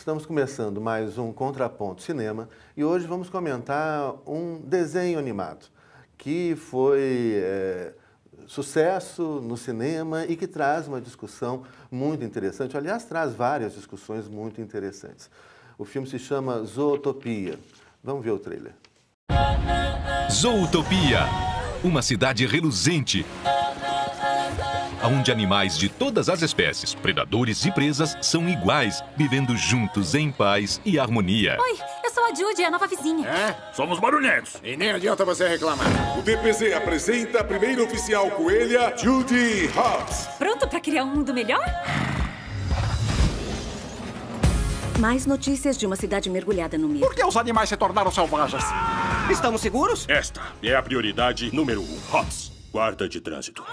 Estamos começando mais um Contraponto Cinema e hoje vamos comentar um desenho animado que foi é, sucesso no cinema e que traz uma discussão muito interessante. Aliás, traz várias discussões muito interessantes. O filme se chama Zootopia. Vamos ver o trailer. Zootopia uma cidade reluzente onde animais de todas as espécies, predadores e presas, são iguais, vivendo juntos em paz e harmonia. Oi, eu sou a Judy, a nova vizinha. É? Somos barulhentos. E nem adianta você reclamar. O DPZ apresenta a primeira oficial coelha, Judy Hobbs. Pronto para criar um mundo melhor? Mais notícias de uma cidade mergulhada no medo. Por que os animais se tornaram selvagens? Estamos seguros? Esta é a prioridade número um. Hobbs. Guarda de trânsito.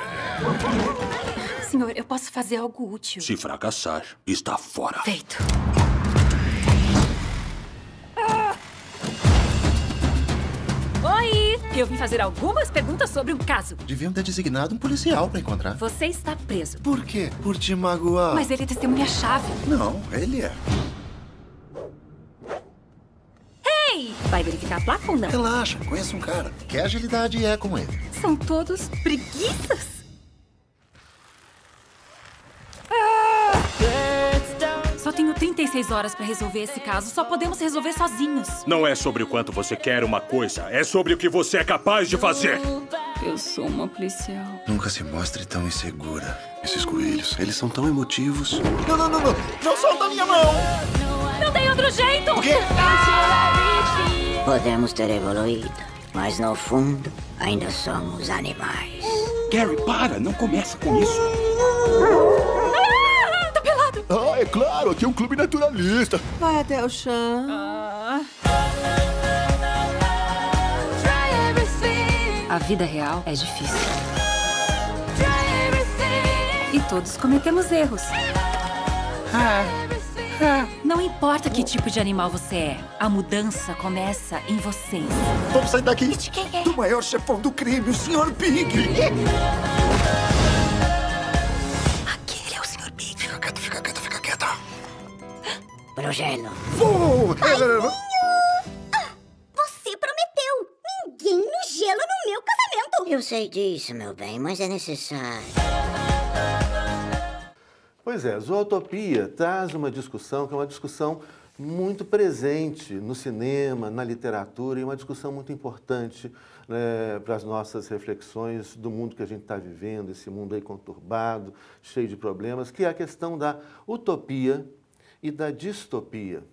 Senhor, eu posso fazer algo útil. Se fracassar, está fora. Feito. Ah! Oi! Eu vim fazer algumas perguntas sobre um caso. Deviam ter designado um policial para encontrar. Você está preso. Por quê? Por te magoar. Mas ele é testemunha-chave. Não, ele é. verificar a placa ou não? Relaxa, conheço um cara. Quer agilidade e é com ele. São todos preguiças? Só tenho 36 horas para resolver esse caso. Só podemos resolver sozinhos. Não é sobre o quanto você quer uma coisa, é sobre o que você é capaz de fazer. Eu sou uma policial. Nunca se mostre tão insegura. Esses coelhos, eles são tão emotivos. Não, não, não, não! Não solta a minha mão! Não tem outro jeito! O quê? Ah! Podemos ter evoluído, mas no fundo ainda somos animais. Gary, para! Não começa com isso! Ah, tá pelado! Ah, é claro! Aqui é um clube naturalista! Vai até o chão. Ah. A vida real é difícil. E todos cometemos erros. Ah. Ah. Não importa que tipo de animal você é, a mudança começa em vocês. Vamos sair daqui é? do maior chefão do crime, o Sr. Big. Aquele é o Sr. Big. Fica quieta, fica quieta, fica quieta. Progeno. Vou! Raizinho! Ah, você prometeu. Ninguém no gelo no meu casamento. Eu sei disso, meu bem, mas é necessário. Pois é, zootopia traz uma discussão que é uma discussão muito presente no cinema, na literatura, e uma discussão muito importante né, para as nossas reflexões do mundo que a gente está vivendo, esse mundo aí conturbado, cheio de problemas, que é a questão da utopia e da distopia.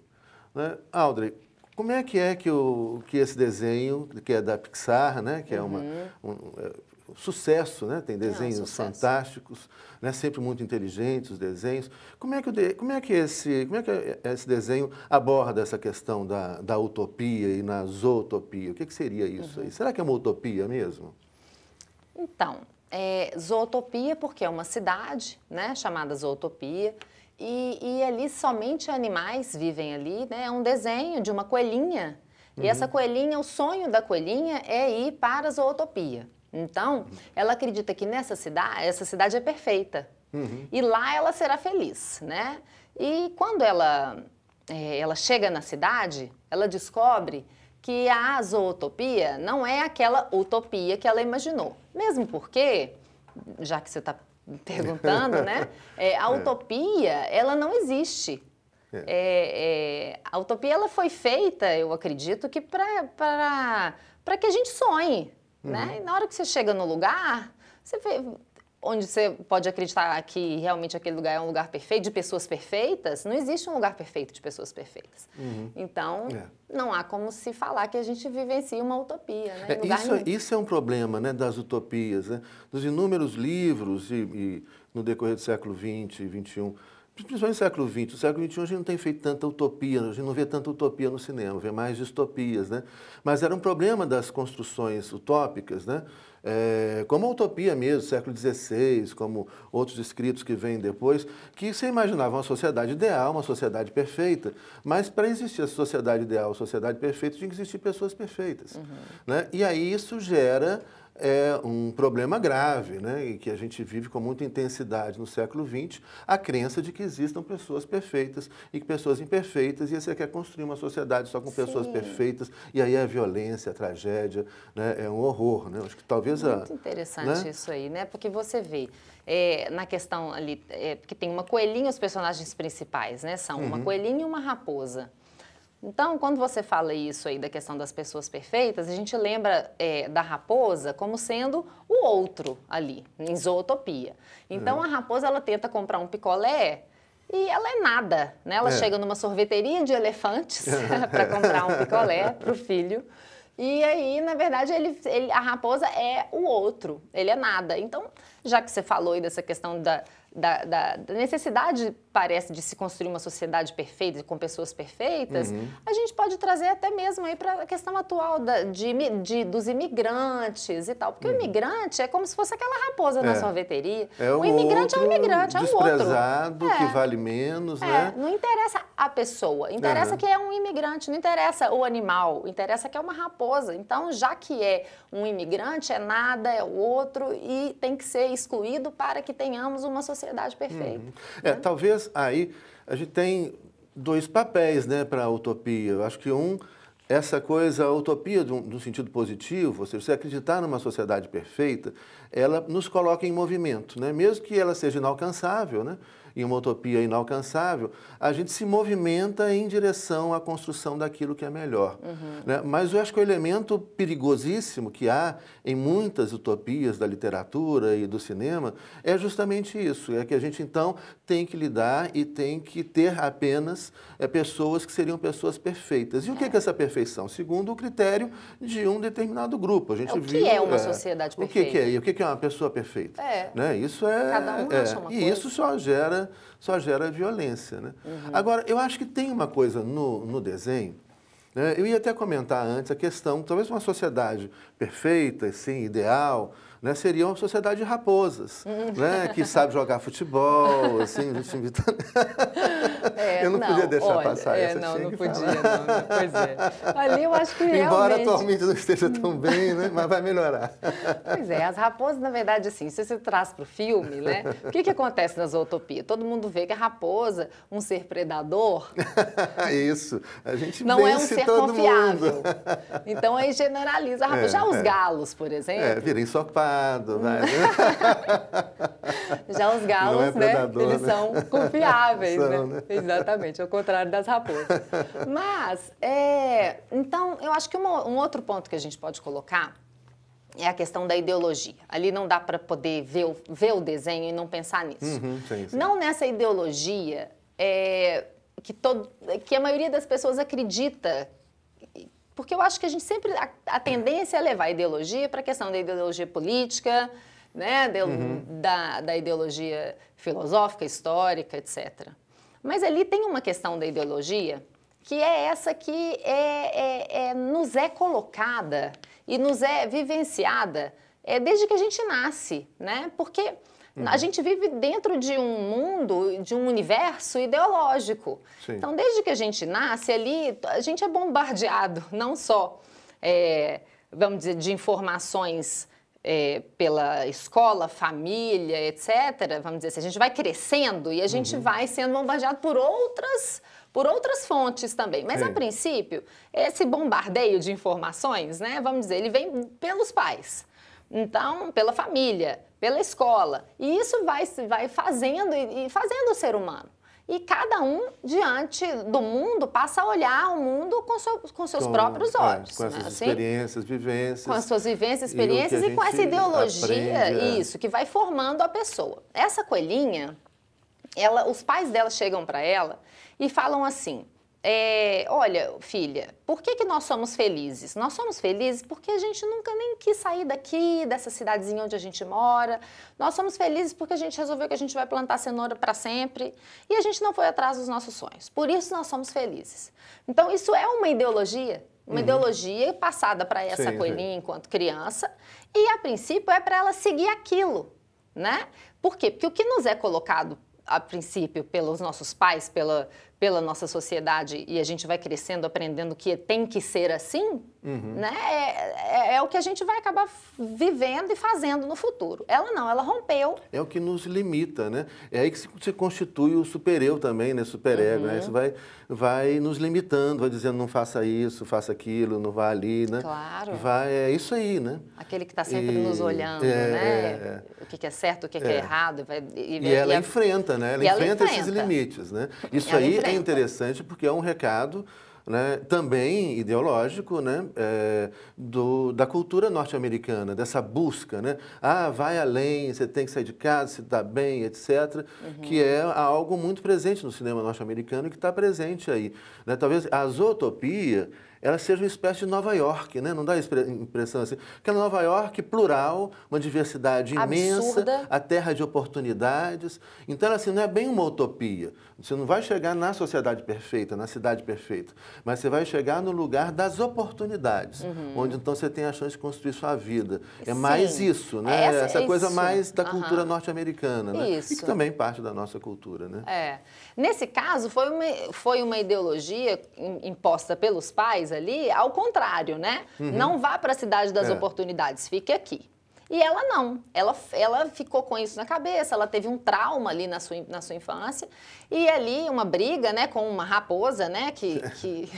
Né? Audrey, como é que é que, o, que esse desenho, que é da Pixar, né, que é uma, uhum. um, é, sucesso, né? tem ah, desenhos é, fantásticos, né? sempre muito inteligentes os desenhos. Como é que, de, como é que, esse, como é que esse desenho aborda essa questão da, da utopia e na zootopia? O que, é que seria isso uhum. aí? Será que é uma utopia mesmo? Então, é, zootopia porque é uma cidade né? chamada zootopia e, e ali somente animais vivem ali, né? é um desenho de uma coelhinha. Uhum. E essa coelhinha, o sonho da coelhinha é ir para a zootopia. Então, ela acredita que nessa cidade, essa cidade é perfeita. Uhum. E lá ela será feliz, né? E quando ela, é, ela chega na cidade, ela descobre que a azootopia não é aquela utopia que ela imaginou. Mesmo porque, já que você está perguntando, né? É, a é. utopia, ela não existe. É. É, é, a utopia ela foi feita, eu acredito, que para que a gente sonhe. Né? Uhum. Né? E na hora que você chega no lugar, você vê onde você pode acreditar que realmente aquele lugar é um lugar perfeito, de pessoas perfeitas, não existe um lugar perfeito de pessoas perfeitas. Uhum. Então, é. não há como se falar que a gente vivencia uma utopia. Né? É, isso, é, isso é um problema né, das utopias. Né? Dos inúmeros livros, e, e no decorrer do século XX e XXI, principalmente no século XX. O século XXI a gente não tem feito tanta utopia, a gente não vê tanta utopia no cinema, vê mais distopias, né? Mas era um problema das construções utópicas, né? É, como a utopia mesmo, século XVI, como outros escritos que vêm depois, que se imaginava uma sociedade ideal, uma sociedade perfeita, mas para existir a sociedade ideal, a sociedade perfeita, tinha que existir pessoas perfeitas, uhum. né? E aí isso gera é um problema grave, né? E que a gente vive com muita intensidade no século XX, a crença de que existam pessoas perfeitas e que pessoas imperfeitas, e você quer construir uma sociedade só com pessoas Sim. perfeitas, e aí a violência, a tragédia, né? É um horror, né? Acho que talvez Muito a, interessante né? isso aí, né? Porque você vê é, na questão ali, é, porque tem uma coelhinha os personagens principais, né? São uma uhum. coelhinha e uma raposa. Então, quando você fala isso aí da questão das pessoas perfeitas, a gente lembra é, da raposa como sendo o outro ali, em zootopia. Então, é. a raposa, ela tenta comprar um picolé e ela é nada, né? Ela é. chega numa sorveteria de elefantes para comprar um picolé para o filho. E aí, na verdade, ele, ele, a raposa é o outro, ele é nada. Então, já que você falou aí dessa questão da, da, da necessidade parece de se construir uma sociedade perfeita, com pessoas perfeitas, uhum. a gente pode trazer até mesmo aí para a questão atual da, de, de, dos imigrantes e tal. Porque uhum. o imigrante é como se fosse aquela raposa é. na sorveteria. É o, o imigrante é um imigrante, é um outro. Desprezado, é. que vale menos, é. né? Não interessa a pessoa, interessa uhum. que é um imigrante, não interessa o animal, interessa que é uma raposa. Então, já que é um imigrante, é nada, é o outro e tem que ser excluído para que tenhamos uma sociedade perfeita. Uhum. É, né? talvez mas aí a gente tem dois papéis né, para a utopia. Eu acho que um, essa coisa, a utopia de um, sentido positivo, ou seja, você acreditar numa sociedade perfeita, ela nos coloca em movimento, né? mesmo que ela seja inalcançável, né? em uma utopia inalcançável, a gente se movimenta em direção à construção daquilo que é melhor. Uhum. Né? Mas eu acho que o elemento perigosíssimo que há em muitas utopias da literatura e do cinema é justamente isso, é que a gente então tem que lidar e tem que ter apenas é, pessoas que seriam pessoas perfeitas. E o que é, que é essa perfeição? Segundo o critério de um determinado grupo. A gente é, o que é uma é, sociedade perfeita? O que, que é? E o que é uma pessoa perfeita? É. Né? Isso é. Cada um acha é, uma E coisa. isso só gera só gera violência. Né? Uhum. Agora, eu acho que tem uma coisa no, no desenho né? eu ia até comentar antes a questão, talvez uma sociedade perfeita, assim, ideal, né, seria uma sociedade de raposas, uhum. né, que sabe jogar futebol, assim, invita. Assim, É, eu não, não podia deixar olha, passar é, essa. Não, não podia, não, não, Pois é. Ali eu acho que realmente... Embora atualmente não esteja tão bem, né? mas vai melhorar. Pois é, as raposas, na verdade, assim, se você traz para o filme, né? O que, que acontece na zootopia? Todo mundo vê que a raposa, um ser predador... Isso, a gente Não é um ser confiável. Mundo. Então aí generaliza a raposa. É, Já os é. galos, por é, exemplo... É, vira ensopado, vai... Né? Já os galos, é predador, né? Eles são confiáveis, são, né? né? exatamente, ao contrário das raposas. Mas, é, então, eu acho que uma, um outro ponto que a gente pode colocar é a questão da ideologia. Ali não dá para poder ver o, ver o desenho e não pensar nisso. Uhum, sim, sim. Não nessa ideologia é, que, todo, que a maioria das pessoas acredita porque eu acho que a gente sempre a, a tendência é levar a ideologia para a questão da ideologia política, né, de, uhum. da, da ideologia filosófica, histórica, etc. Mas ali tem uma questão da ideologia que é essa que é, é, é, nos é colocada e nos é vivenciada é, desde que a gente nasce, né? Porque uhum. a gente vive dentro de um mundo, de um universo ideológico. Sim. Então, desde que a gente nasce ali, a gente é bombardeado, não só, é, vamos dizer, de informações é, pela escola, família, etc., vamos dizer assim, a gente vai crescendo e a gente uhum. vai sendo bombardeado por outras, por outras fontes também. Mas, Sim. a princípio, esse bombardeio de informações, né, vamos dizer, ele vem pelos pais. Então, pela família, pela escola. E isso vai, vai fazendo e fazendo o ser humano. E cada um, diante do mundo, passa a olhar o mundo com, seu, com seus com, próprios é, olhos. É, com né, essas né? experiências, assim? vivências. Com as suas vivências, experiências e, e com essa ideologia, aprende, é. isso, que vai formando a pessoa. Essa coelhinha, ela, os pais dela chegam para ela e falam assim: é, olha, filha, por que, que nós somos felizes? Nós somos felizes porque a gente nunca nem quis sair daqui, dessa cidadezinha onde a gente mora. Nós somos felizes porque a gente resolveu que a gente vai plantar cenoura para sempre e a gente não foi atrás dos nossos sonhos. Por isso nós somos felizes. Então, isso é uma ideologia. Uma uhum. ideologia passada para essa sim, coelhinha sim. enquanto criança e, a princípio, é para ela seguir aquilo, né? Por quê? Porque o que nos é colocado a princípio pelos nossos pais, pela, pela nossa sociedade e a gente vai crescendo, aprendendo que tem que ser assim, uhum. né? É, é, é, o que a gente vai acabar vivendo e fazendo no futuro. Ela não, ela rompeu. É o que nos limita, né? É aí que se, se constitui o supereu também, né? Superego, né? uhum. né? Isso vai, vai nos limitando, vai dizendo não faça isso, faça aquilo, não vá ali, né? Claro. Vai, é isso aí, né? Aquele que está sempre e... nos olhando, é, né? É, é. O que, que é certo, o que, que é, é. errado. Vai, e, e, ela a... enfrenta, né? Ela, enfrenta, ela enfrenta, esses limites, né? Isso aí enfrenta. é interessante porque é um recado né, também ideológico né, é, do, da cultura norte-americana, dessa busca, né, ah, vai além, você tem que sair de casa, se dá bem, etc., uhum. que é algo muito presente no cinema norte-americano e que está presente aí. Né? Talvez a zootopia ela seja uma espécie de Nova York, né? Não dá a impressão assim? é Nova York plural, uma diversidade Absurda. imensa, a terra de oportunidades. Então, assim, não é bem uma utopia. Você não vai chegar na sociedade perfeita, na cidade perfeita, mas você vai chegar no lugar das oportunidades, uhum. onde então você tem a chance de construir sua vida. É Sim. mais isso, né? É, Essa, Essa é coisa isso. mais da cultura uhum. norte-americana, né? Isso. E que também parte da nossa cultura, né? É. Nesse caso, foi uma, foi uma ideologia imposta pelos pais ali, ao contrário, né? Uhum. Não vá para a cidade das é. oportunidades, fique aqui. E ela não, ela, ela ficou com isso na cabeça, ela teve um trauma ali na sua, na sua infância, e ali uma briga, né, com uma raposa, né, que, que,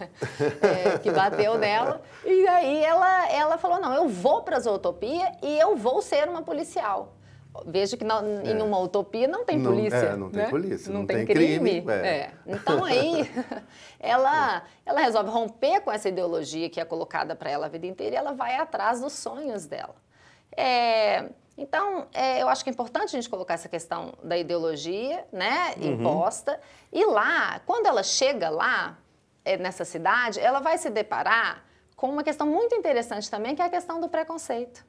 é, que bateu nela, e aí ela, ela falou, não, eu vou para a zootopia e eu vou ser uma policial. Vejo que não, é. em uma utopia não tem não, polícia. É, não tem né? polícia, não, não tem, tem, crime. crime é. é. Então aí ela, é. ela resolve romper com essa ideologia que é colocada para ela a vida inteira e ela vai atrás dos sonhos dela. É, então, eu acho que é importante a gente colocar essa questão da ideologia né, uhum. imposta. Uhum. E lá, quando ela chega lá, nessa cidade, ela vai se deparar com uma questão muito interessante também, que é a questão do preconceito.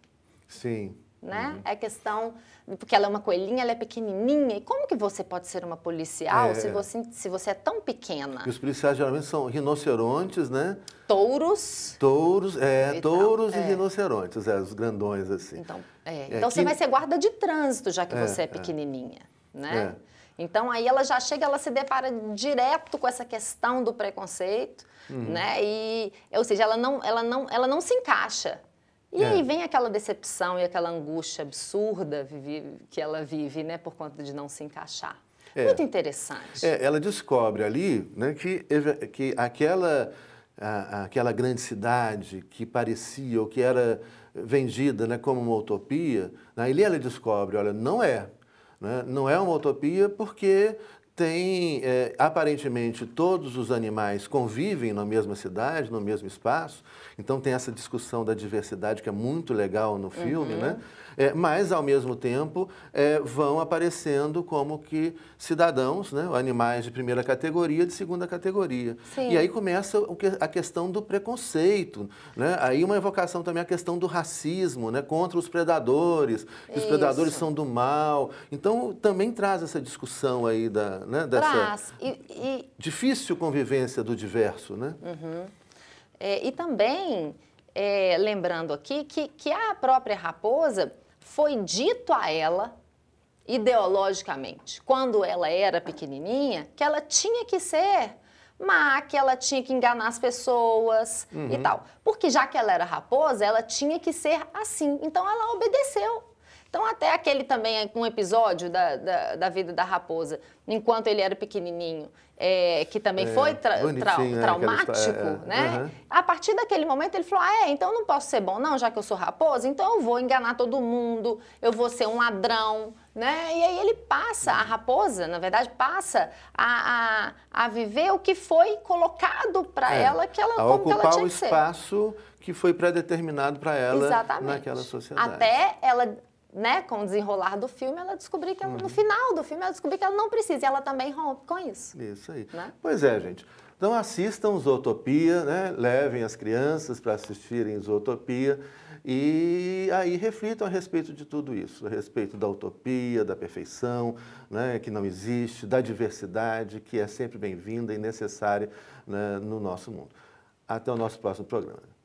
Sim né? Uhum. É questão porque ela é uma coelhinha, ela é pequenininha. E como que você pode ser uma policial é. se, você, se você é tão pequena? E os policiais geralmente são rinocerontes, né? Touros. Touros, é, e então, touros tal. e é. rinocerontes, é, os grandões assim. Então, é. é então você vai ser guarda de trânsito, já que é, você é, é pequenininha, né? Então aí ela já chega, ela se depara direto com essa questão do preconceito, uhum. né? E, ou seja, ela não, ela não, ela não se encaixa e é. aí vem aquela decepção e aquela angústia absurda que ela vive, né, por conta de não se encaixar. É. Muito interessante. É, ela descobre ali né, que, que aquela, a, aquela grande cidade que parecia ou que era vendida né, como uma utopia, né, ali ela descobre, olha, não é. Né, não é uma utopia porque tem, é, aparentemente, todos os animais convivem na mesma cidade, no mesmo espaço, então tem essa discussão da diversidade que é muito legal no filme, né? uhum. né? É, mas, ao mesmo tempo, é, vão aparecendo como que cidadãos, né? animais de primeira categoria, de segunda categoria. Sim. E aí começa a questão do preconceito, né? Aí uma evocação também a questão do racismo, né? Contra os predadores, que os predadores são do mal. Então, também traz essa discussão aí da né, dessa Traz. E, e... difícil convivência do diverso, né? Uhum. É, e também, é, lembrando aqui, que, que a própria raposa foi dito a ela, ideologicamente, quando ela era pequenininha, que ela tinha que ser má, que ela tinha que enganar as pessoas uhum. e tal. Porque já que ela era raposa, ela tinha que ser assim. Então ela obedeceu então, até aquele também, é, um episódio da, da, da vida da raposa, enquanto ele era pequenininho, é, que também é, foi tra tra né, é, traumático, é, né? Uhum. A partir daquele momento ele falou, ah, é, então eu não posso ser bom não, já que eu sou raposa, então eu vou enganar todo mundo, eu vou ser um ladrão, né? E aí ele passa, a raposa, na verdade, passa a, a, a viver o que foi colocado para é, ela, que ela, como ocupar que ela tinha o que ser. espaço que foi predeterminado para ela Exatamente. naquela sociedade. Até ela né, com o desenrolar do filme, ela descobriu que ela, uhum. no final do filme ela descobriu que ela não precisa e ela também rompe com isso. Isso aí. Né? Pois é, gente. Então assistam Zootopia, né? levem as crianças para assistirem Zootopia e aí reflitam a respeito de tudo isso, a respeito da utopia, da perfeição, né? que não existe, da diversidade, que é sempre bem-vinda e necessária né? no nosso mundo. Até o nosso próximo programa.